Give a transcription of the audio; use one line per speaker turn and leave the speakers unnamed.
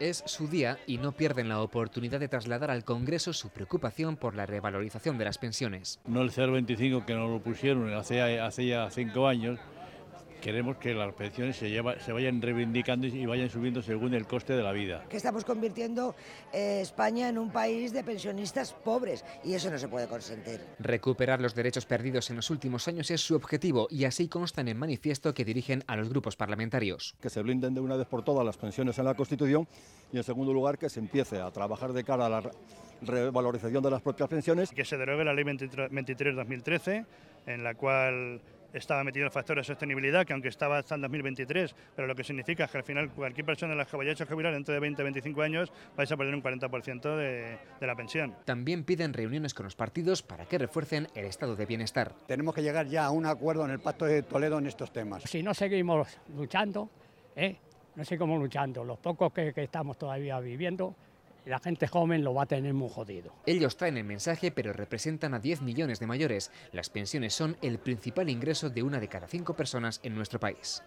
Es su día y no pierden la oportunidad de trasladar al Congreso su preocupación por
la revalorización de las pensiones. No el 0,25 que nos lo pusieron hace, hace ya cinco años, queremos que las pensiones se, se vayan reivindicando y vayan subiendo según el coste de la vida.
Que estamos convirtiendo eh, España en un país de pensionistas pobres y eso no se puede consentir.
Recuperar los derechos perdidos en los últimos años es su objetivo y así consta en el manifiesto que dirigen a los grupos parlamentarios. Que se blinden de una vez por todas las pensiones en la
Constitución y en segundo lugar que se empiece a trabajar de cara a la revalorización de las propias pensiones. Que se derogue la ley 23-2013 en la cual estaba metido el factor de sostenibilidad, que aunque estaba hasta el 2023, pero lo que significa es que al final cualquier persona en las que vaya a jubilar dentro de 20 25 años vais a perder un 40% de, la pensión. También piden reuniones con los partidos para que refuercen el estado de bienestar.
Tenemos que llegar ya a un acuerdo en el Pacto de Toledo en estos temas. Si
no seguimos luchando, ¿eh? no sé cómo luchando, los pocos que estamos todavía viviendo, la gente joven lo va a tener muy jodido.
Ellos traen el
mensaje, pero representan a 10 millones de mayores. Las pensiones son el principal ingreso de una de cada cinco personas en nuestro país.